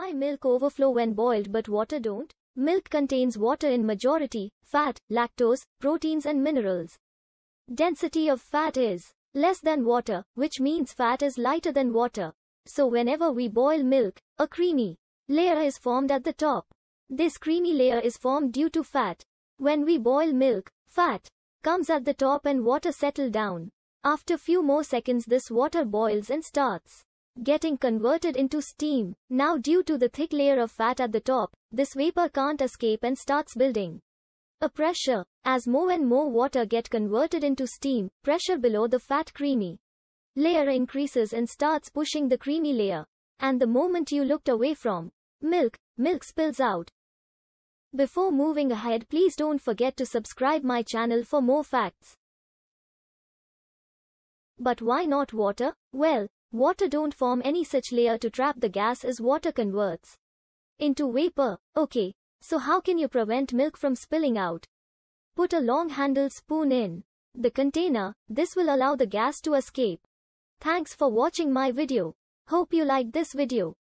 Why milk overflow when boiled but water don't? Milk contains water in majority, fat, lactose, proteins and minerals. Density of fat is less than water, which means fat is lighter than water. So whenever we boil milk, a creamy layer is formed at the top. This creamy layer is formed due to fat. When we boil milk, fat comes at the top and water settle down. After few more seconds this water boils and starts getting converted into steam. Now due to the thick layer of fat at the top, this vapor can't escape and starts building. A pressure. As more and more water get converted into steam, pressure below the fat creamy layer increases and starts pushing the creamy layer. And the moment you looked away from milk, milk spills out. Before moving ahead please don't forget to subscribe my channel for more facts. But why not water? Well, Water don't form any such layer to trap the gas as water converts into vapor. Okay, so how can you prevent milk from spilling out? Put a long-handled spoon in the container. This will allow the gas to escape. Thanks for watching my video. Hope you liked this video.